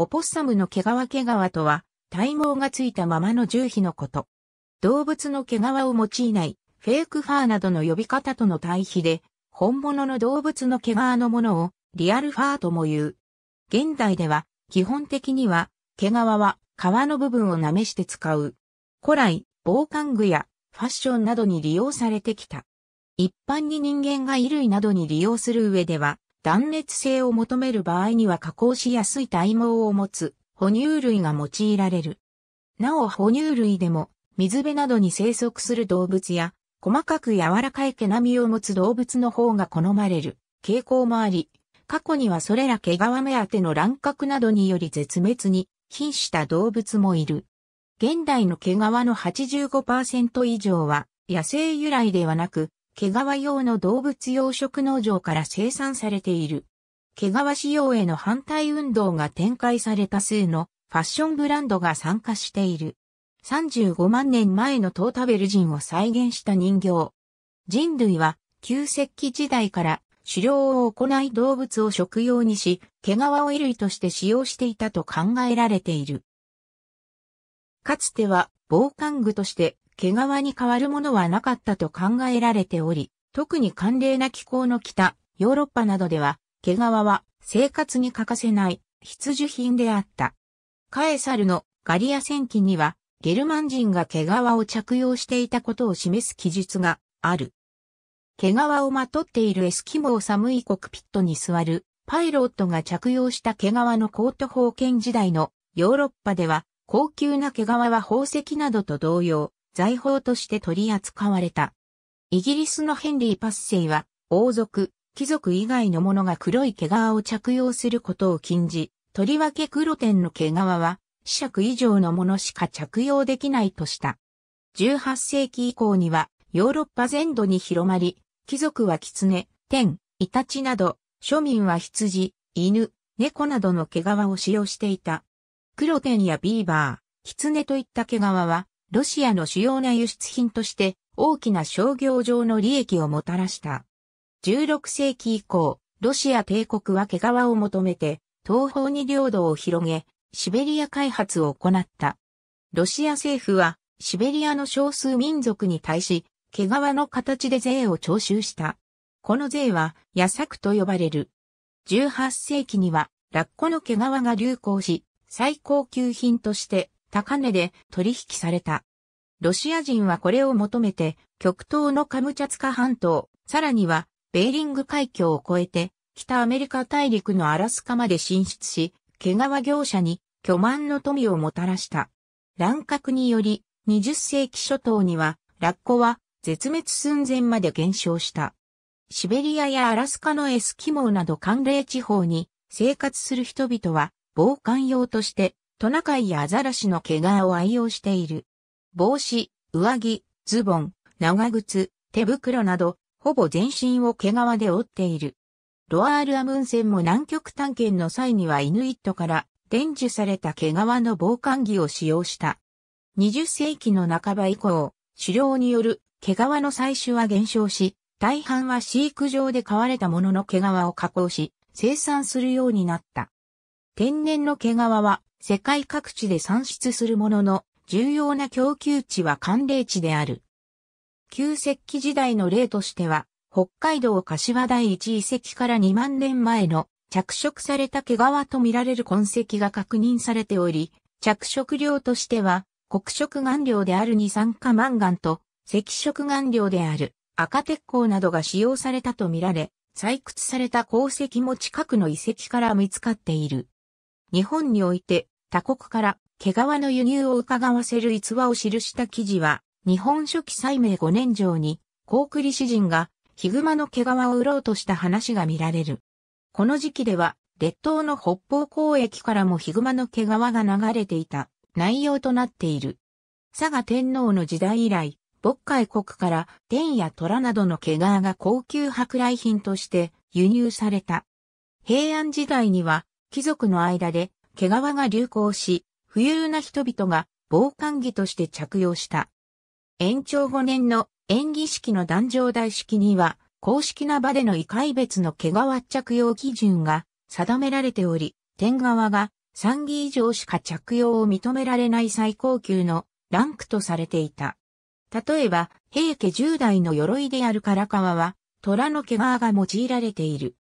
オポッサムの毛皮毛皮とは、体毛がついたままの獣皮のこと。動物の毛皮を用いないフェイクファーなどの呼び方との対比で、本物の動物の毛皮のものをリアルファーとも言う。現代では基本的には毛皮は皮の部分を舐めして使う。古来、防寒具やファッションなどに利用されてきた。一般に人間が衣類などに利用する上では、断熱性を求める場合には加工しやすい体毛を持つ哺乳類が用いられる。なお哺乳類でも水辺などに生息する動物や細かく柔らかい毛並みを持つ動物の方が好まれる傾向もあり、過去にはそれら毛皮目当ての乱獲などにより絶滅に瀕した動物もいる。現代の毛皮の85%以上は野生由来ではなく毛皮用の動物養殖農場から生産されている。毛皮使用への反対運動が展開された数のファッションブランドが参加している。35万年前のトータベル人を再現した人形。人類は旧石器時代から狩猟を行い動物を食用にし、毛皮を衣類として使用していたと考えられている。かつては防寒具として毛皮に変わるものはなかったと考えられており、特に寒冷な気候の北、ヨーロッパなどでは、毛皮は生活に欠かせない必需品であった。カエサルのガリア戦記には、ゲルマン人が毛皮を着用していたことを示す記述がある。毛皮をまとっているエスキモを寒いコクピットに座るパイロットが着用した毛皮のコート封建時代のヨーロッパでは高級な毛皮は宝石などと同様、財宝として取り扱われた。イギリスのヘンリー・パッセイは、王族、貴族以外の者が黒い毛皮を着用することを禁じ、とりわけ黒天の毛皮は、四尺以上のものしか着用できないとした。18世紀以降には、ヨーロッパ全土に広まり、貴族は狐、天、イタチなど、庶民は羊、犬、猫などの毛皮を使用していた。黒天やビーバー、狐といった毛皮は、ロシアの主要な輸出品として大きな商業上の利益をもたらした。16世紀以降、ロシア帝国は毛皮を求めて、東方に領土を広げ、シベリア開発を行った。ロシア政府は、シベリアの少数民族に対し、毛皮の形で税を徴収した。この税は、野作と呼ばれる。18世紀には、ラッコの毛皮が流行し、最高級品として高値で取引された。ロシア人はこれを求めて、極東のカムチャツカ半島、さらには、ベーリング海峡を越えて、北アメリカ大陸のアラスカまで進出し、毛皮業者に巨万の富をもたらした。乱獲により、20世紀初頭には、ラッコは絶滅寸前まで減少した。シベリアやアラスカのエスキモーなど寒冷地方に生活する人々は、防寒用としてトナカイやアザラシの毛皮を愛用している。帽子、上着、ズボン、長靴、手袋など、ほぼ全身を毛皮で覆っている。ロアール・アムンセンも南極探検の際にはイヌイットから伝授された毛皮の防寒着を使用した。20世紀の半ば以降、狩猟による毛皮の採取は減少し、大半は飼育場で飼われたものの毛皮を加工し、生産するようになった。天然の毛皮は世界各地で産出するものの、重要な供給地は寒冷地である。旧石器時代の例としては、北海道柏第一遺跡から2万年前の着色された毛皮と見られる痕跡が確認されており、着色料としては、黒色顔料である二酸化マンガンと赤色顔料である赤鉄鋼などが使用されたとみられ、採掘された鉱石も近くの遺跡から見つかっている。日本において他国から毛皮の輸入を伺わせる逸話を記した記事は、日本初期斎明5年上に、高栗詩人が、ヒグマの毛皮を売ろうとした話が見られる。この時期では、列島の北方交易からもヒグマの毛皮が流れていた内容となっている。佐賀天皇の時代以来、渤海国から天や虎などの毛皮が高級舶来品として輸入された。平安時代には貴族の間で毛皮が流行し、富裕な人々が防寒着として着用した。延長5年の演技式の壇上台式には、公式な場での異界別の毛皮着用基準が定められており、天側が3議以上しか着用を認められない最高級のランクとされていた。例えば、平家10代の鎧である唐川は、虎の毛皮が用いられている。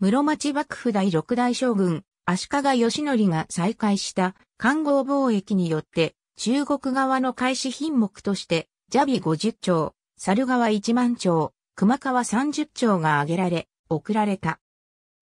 室町幕府第六代将軍、足利義則が再開した官合貿易によって中国側の開始品目としてジャビ50兆、猿川1万兆、熊川30兆が挙げられ、送られた。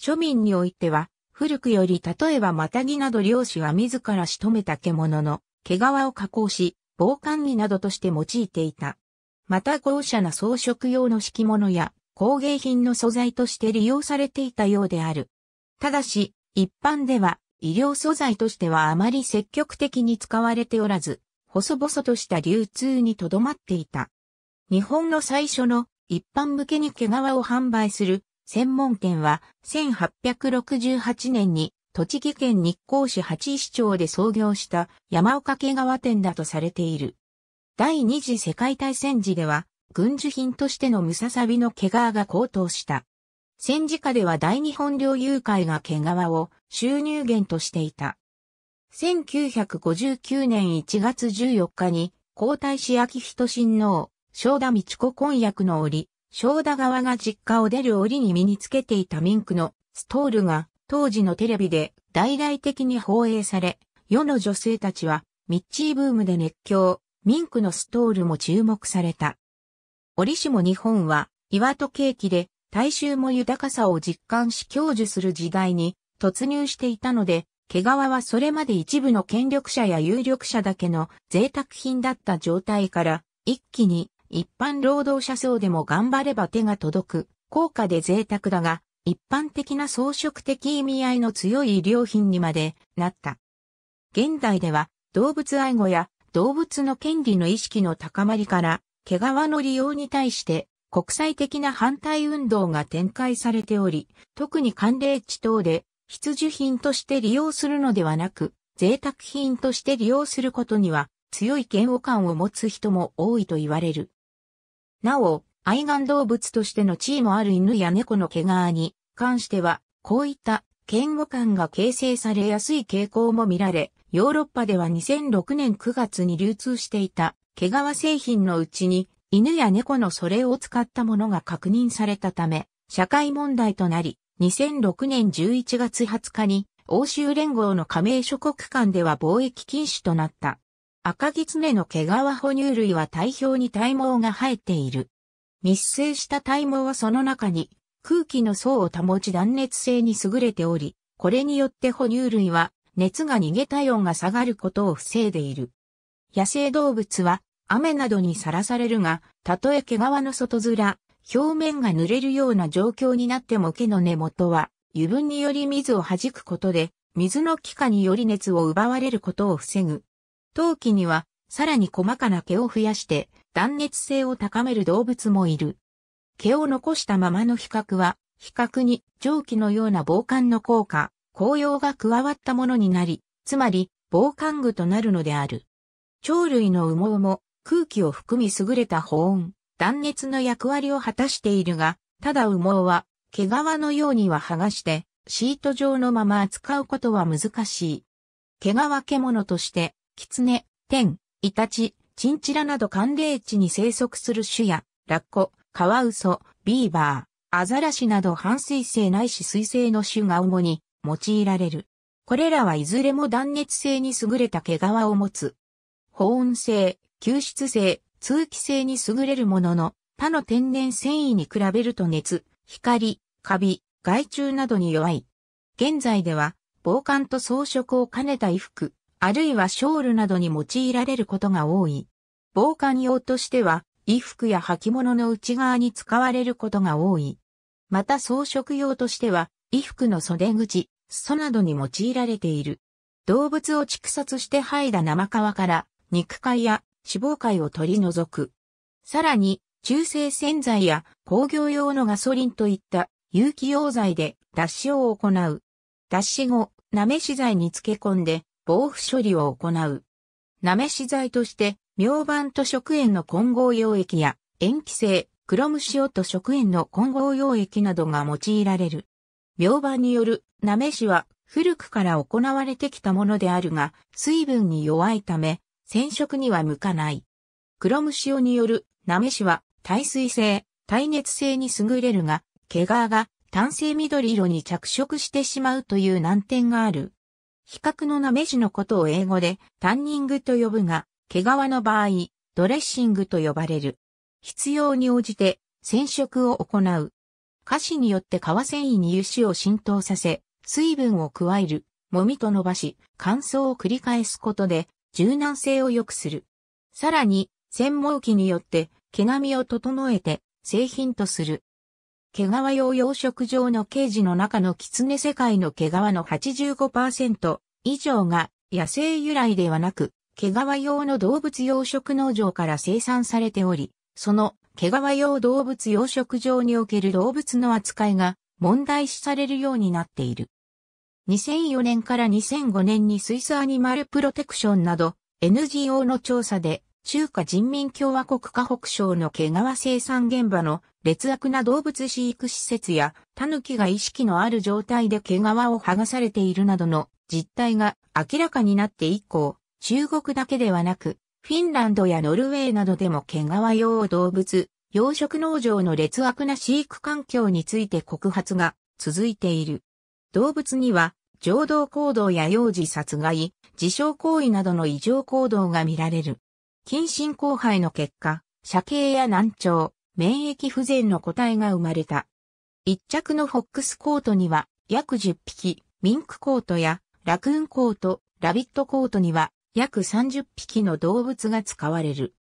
庶民においては、古くより例えばマタギなど漁師は自ら仕留めた獣の毛皮を加工し、防寒着などとして用いていた。また豪奢な装飾用の敷物や工芸品の素材として利用されていたようである。ただし、一般では医療素材としてはあまり積極的に使われておらず、細々とした流通にとどまっていた。日本の最初の一般向けに毛皮を販売する専門店は1868年に栃木県日光市八石町で創業した山岡毛皮店だとされている。第二次世界大戦時では軍需品としてのムササビの毛皮が高騰した。戦時下では大日本領友会が毛皮を収入源としていた。1959年1月14日に皇太子秋仁親王、正田道子婚約の折、正田側が実家を出る折に身につけていたミンクのストールが当時のテレビで大々的に放映され、世の女性たちはミッチーブームで熱狂、ミンクのストールも注目された。折しも日本は岩戸景気で大衆も豊かさを実感し享受する時代に突入していたので、毛皮はそれまで一部の権力者や有力者だけの贅沢品だった状態から、一気に一般労働者層でも頑張れば手が届く、高価で贅沢だが、一般的な装飾的意味合いの強い療品にまでなった。現代では動物愛護や動物の権利の意識の高まりから、毛皮の利用に対して国際的な反対運動が展開されており、特に寒冷地等で必需品として利用するのではなく、贅沢品として利用することには強い嫌悪感を持つ人も多いと言われる。なお、愛玩動物としての地位もある犬や猫の毛皮に関しては、こういった嫌悪感が形成されやすい傾向も見られ、ヨーロッパでは2006年9月に流通していた毛皮製品のうちに犬や猫のそれを使ったものが確認されたため、社会問題となり、2006年11月20日に欧州連合の加盟諸国間では貿易禁止となった。赤狐の毛皮哺乳類は体表に体毛が生えている。密生した体毛はその中に空気の層を保ち断熱性に優れており、これによって哺乳類は熱が逃げ体温が下がることを防いでいる。野生動物は雨などにさらされるが、たとえ毛皮の外面、表面が濡れるような状況になっても毛の根元は、油分により水を弾くことで、水の気化により熱を奪われることを防ぐ。陶器には、さらに細かな毛を増やして、断熱性を高める動物もいる。毛を残したままの比較は、比較に蒸気のような防寒の効果、紅葉が加わったものになり、つまり防寒具となるのである。鳥類の羽毛も空気を含み優れた保温、断熱の役割を果たしているが、ただ羽毛は、毛皮のようには剥がして、シート状のまま扱うことは難しい。毛皮獣として、キツネ、テン、イタチ、チンチラなど寒冷地に生息する種や、ラッコ、カワウソ、ビーバー、アザラシなど半水性ないし水性の種が主に用いられる。これらはいずれも断熱性に優れた毛皮を持つ。保温性、吸湿性、通気性に優れるものの、他の天然繊維に比べると熱、光、カビ、害虫などに弱い。現在では、防寒と装飾を兼ねた衣服、あるいはショールなどに用いられることが多い。防寒用としては、衣服や履物の内側に使われることが多い。また装飾用としては、衣服の袖口、裾などに用いられている。動物を畜殺して剥いだ生皮から、肉塊や脂肪解を取り除く。さらに、中性洗剤や工業用のガソリンといった有機溶剤で脱脂を行う。脱脂後、なめし剤に漬け込んで防腐処理を行う。なめし剤として、明板と食塩の混合溶液や塩基性、クロム塩と食塩の混合溶液などが用いられる。明板によるなめしは古くから行われてきたものであるが、水分に弱いため、染色には向かない。黒虫をによるなめしは耐水性、耐熱性に優れるが、毛皮が単性緑色に着色してしまうという難点がある。比較のなめしのことを英語でタンニングと呼ぶが、毛皮の場合、ドレッシングと呼ばれる。必要に応じて染色を行う。菓子によって皮繊維に油脂を浸透させ、水分を加える、もみと伸ばし、乾燥を繰り返すことで、柔軟性を良くする。さらに、専門機によって毛並みを整えて製品とする。毛皮用養殖場のケージの中の狐世界の毛皮の85%以上が野生由来ではなく、毛皮用の動物養殖農場から生産されており、その毛皮用動物養殖場における動物の扱いが問題視されるようになっている。2004年から2005年にスイスアニマルプロテクションなど NGO の調査で中華人民共和国河北省の毛皮生産現場の劣悪な動物飼育施設やタヌキが意識のある状態で毛皮を剥がされているなどの実態が明らかになって以降、中国だけではなく、フィンランドやノルウェーなどでも毛皮用動物、養殖農場の劣悪な飼育環境について告発が続いている。動物には、情動行動や幼児殺害、自傷行為などの異常行動が見られる。近親交配の結果、射形や難聴、免疫不全の個体が生まれた。一着のフォックスコートには約10匹、ミンクコートやラクーンコート、ラビットコートには約30匹の動物が使われる。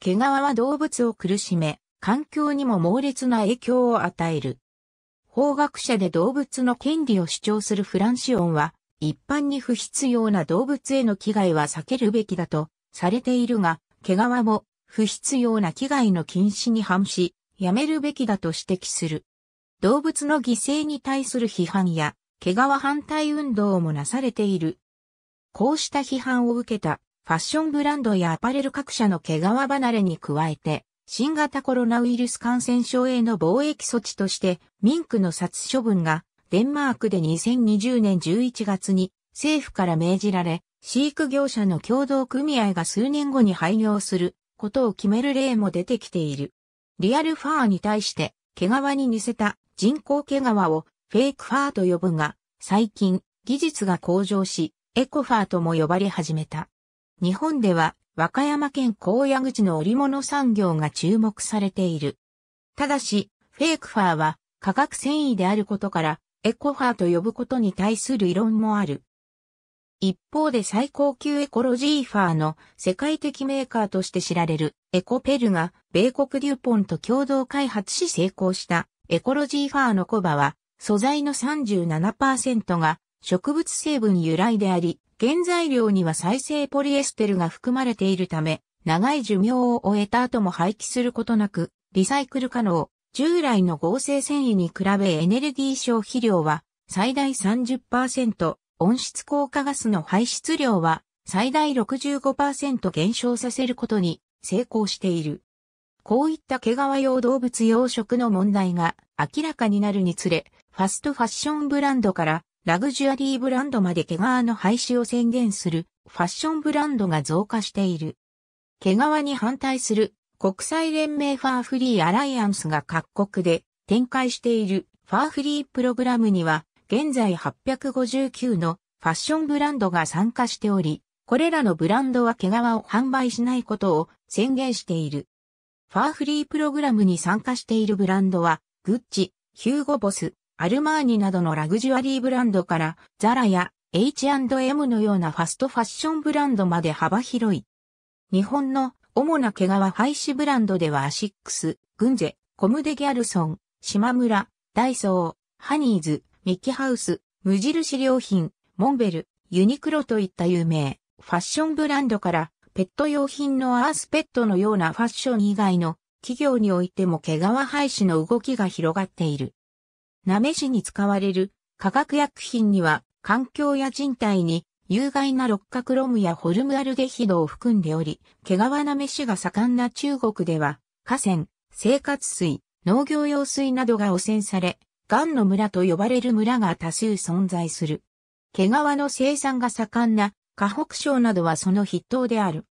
毛皮は動物を苦しめ、環境にも猛烈な影響を与える。法学者で動物の権利を主張するフランシオンは、一般に不必要な動物への危害は避けるべきだとされているが、毛皮も不必要な危害の禁止に反し、やめるべきだと指摘する。動物の犠牲に対する批判や、毛皮反対運動もなされている。こうした批判を受けたファッションブランドやアパレル各社の毛皮離れに加えて、新型コロナウイルス感染症への防疫措置として、ミンクの殺処分が、デンマークで2020年11月に政府から命じられ、飼育業者の協同組合が数年後に廃業することを決める例も出てきている。リアルファーに対して、毛皮に似せた人工毛皮をフェイクファーと呼ぶが、最近技術が向上し、エコファーとも呼ばれ始めた。日本では和歌山県高野口の織物産業が注目されている。ただし、フェイクファーは化学繊維であることから、エコファーと呼ぶことに対する異論もある。一方で最高級エコロジーファーの世界的メーカーとして知られるエコペルが米国デュポンと共同開発し成功したエコロジーファーのコバは素材の37%が植物成分由来であり原材料には再生ポリエステルが含まれているため、長い寿命を終えた後も廃棄することなく、リサイクル可能。従来の合成繊維に比べエネルギー消費量は最大30%、温室効果ガスの排出量は最大65%減少させることに成功している。こういった毛皮用動物養殖の問題が明らかになるにつれ、ファストファッションブランドからラグジュアリーブランドまで毛皮の廃止を宣言するファッションブランドが増加している。毛皮に反対する国際連盟ファーフリーアライアンスが各国で展開しているファーフリープログラムには現在859のファッションブランドが参加しており、これらのブランドは毛皮を販売しないことを宣言している。ファーフリープログラムに参加しているブランドは、グッチ、ヒューゴボス、アルマーニなどのラグジュアリーブランドから、ザラや H&M のようなファストファッションブランドまで幅広い。日本の主な毛皮廃止ブランドではアシックス、グンゼ、コムデギャルソン、島村、ダイソー、ハニーズ、ミッキーハウス、無印良品、モンベル、ユニクロといった有名、ファッションブランドから、ペット用品のアースペットのようなファッション以外の企業においても毛皮廃止の動きが広がっている。なめしに使われる化学薬品には環境や人体に有害な六角ロムやホルムアルデヒドを含んでおり、毛皮なめしが盛んな中国では河川、生活水、農業用水などが汚染され、ガンの村と呼ばれる村が多数存在する。毛皮の生産が盛んな河北省などはその筆頭である。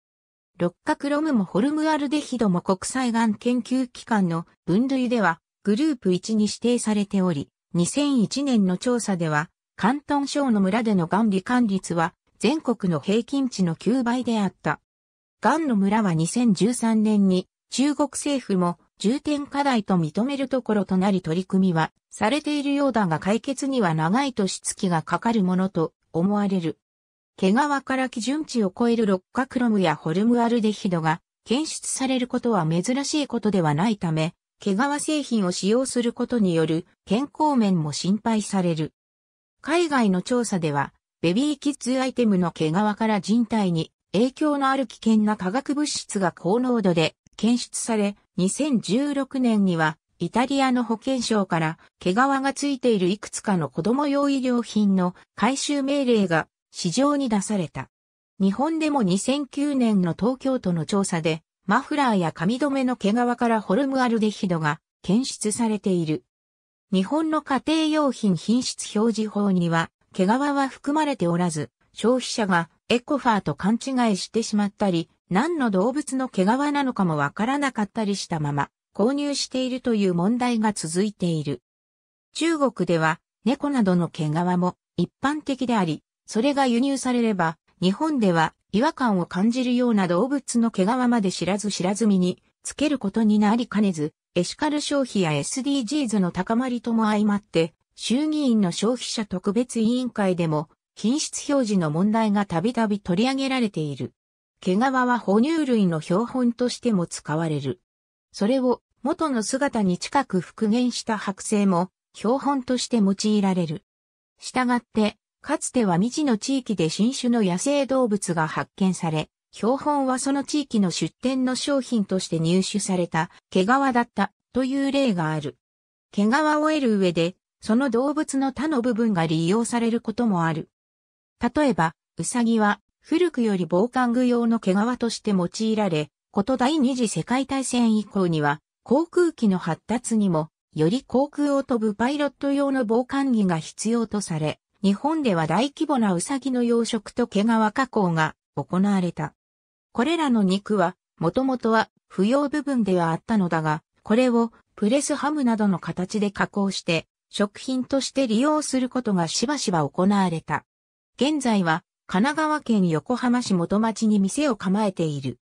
六角ロムもホルムアルデヒドも国際がん研究機関の分類ではグループ1に指定されており、2001年の調査では、関東省の村での癌罹患率は全国の平均値の9倍であった。がんの村は2013年に中国政府も重点課題と認めるところとなり取り組みはされているようだが解決には長い年月がかかるものと思われる。毛皮から基準値を超える六角ロムやホルムアルデヒドが検出されることは珍しいことではないため、毛皮製品を使用することによる健康面も心配される。海外の調査では、ベビーキッズアイテムの毛皮から人体に影響のある危険な化学物質が高濃度で検出され、2016年にはイタリアの保健省から毛皮がついているいくつかの子供用医療品の回収命令が市場に出された。日本でも2009年の東京都の調査でマフラーや髪留めの毛皮からホルムアルデヒドが検出されている。日本の家庭用品品質表示法には、毛皮は含まれておらず、消費者がエコファーと勘違いしてしまったり、何の動物の毛皮なのかもわからなかったりしたまま、購入しているという問題が続いている。中国では、猫などの毛皮も一般的であり、それが輸入されれば、日本では違和感を感じるような動物の毛皮まで知らず知らずみにつけることになりかねず、エシカル消費や SDGs の高まりとも相まって、衆議院の消費者特別委員会でも、品質表示の問題がたびたび取り上げられている。毛皮は哺乳類の標本としても使われる。それを元の姿に近く復元した剥製も標本として用いられる。したがってかつては未知の地域で新種の野生動物が発見され、標本はその地域の出店の商品として入手された毛皮だったという例がある。毛皮を得る上で、その動物の他の部分が利用されることもある。例えば、ウサギは古くより防寒具用の毛皮として用いられ、こと第二次世界大戦以降には、航空機の発達にも、より航空を飛ぶパイロット用の防寒着が必要とされ、日本では大規模なウサギの養殖と毛皮加工が行われた。これらの肉は、もともとは不要部分ではあったのだが、これをプレスハムなどの形で加工して、食品として利用することがしばしば行われた。現在は、神奈川県横浜市元町に店を構えている。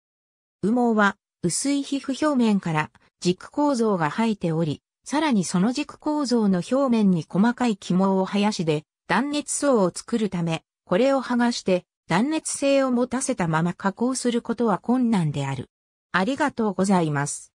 羽毛は、薄い皮膚表面から軸構造が生えており、さらにその軸構造の表面に細かい肝を生やしで、断熱層を作るため、これを剥がして断熱性を持たせたまま加工することは困難である。ありがとうございます。